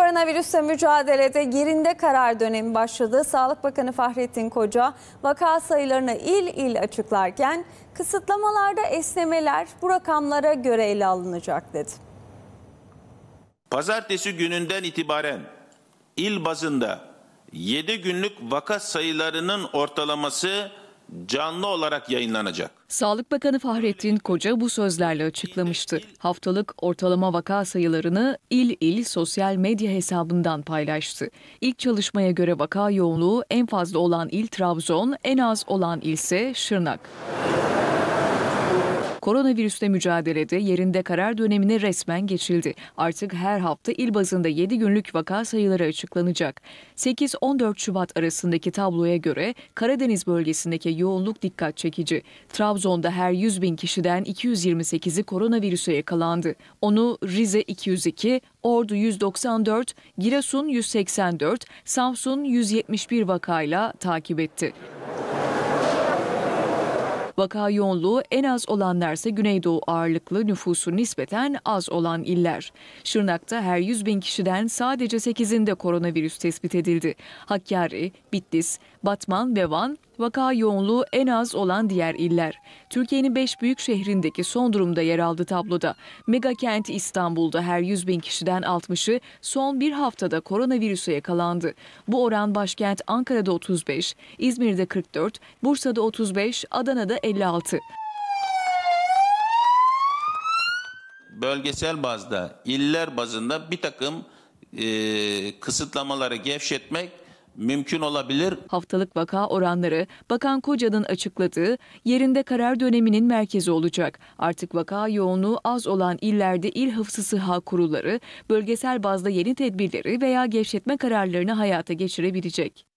Koronavirüsle mücadelede yerinde karar dönemi başladı. Sağlık Bakanı Fahrettin Koca vaka sayılarını il il açıklarken kısıtlamalarda esnemeler bu rakamlara göre ele alınacak dedi. Pazartesi gününden itibaren il bazında 7 günlük vaka sayılarının ortalaması canlı olarak yayınlanacak. Sağlık Bakanı Fahrettin Koca bu sözlerle açıklamıştı. Haftalık ortalama vaka sayılarını il il sosyal medya hesabından paylaştı. İlk çalışmaya göre vaka yoğunluğu en fazla olan il Trabzon, en az olan ilse Şırnak. Koronavirüsle mücadelede yerinde karar dönemine resmen geçildi. Artık her hafta il bazında 7 günlük vaka sayıları açıklanacak. 8-14 Şubat arasındaki tabloya göre Karadeniz bölgesindeki yoğunluk dikkat çekici. Trabzon'da her 100 bin kişiden 228'i koronavirüse yakalandı. Onu Rize 202, Ordu 194, Giresun 184, Samsun 171 vakayla takip etti. Vaka yoğunluğu en az olanlarsa Güneydoğu ağırlıklı nüfusu nispeten az olan iller. Şırnak'ta her 100 bin kişiden sadece 8'inde koronavirüs tespit edildi. Hakkari, Bitlis, Batman ve Van vaka yoğunluğu en az olan diğer iller. Türkiye'nin 5 büyük şehrindeki son durumda yer aldı tabloda. Mega kent İstanbul'da her 100 bin kişiden 60'ı son bir haftada koronavirüse yakalandı. Bu oran başkent Ankara'da 35, İzmir'de 44, Bursa'da 35, Adana'da 56. Bölgesel bazda, iller bazında bir takım e, kısıtlamaları gevşetmek mümkün olabilir. Haftalık vaka oranları Bakan Koca'nın açıkladığı yerinde karar döneminin merkezi olacak. Artık vaka yoğunluğu az olan illerde il hıfzı sıha kurulları bölgesel bazda yeni tedbirleri veya gevşetme kararlarını hayata geçirebilecek.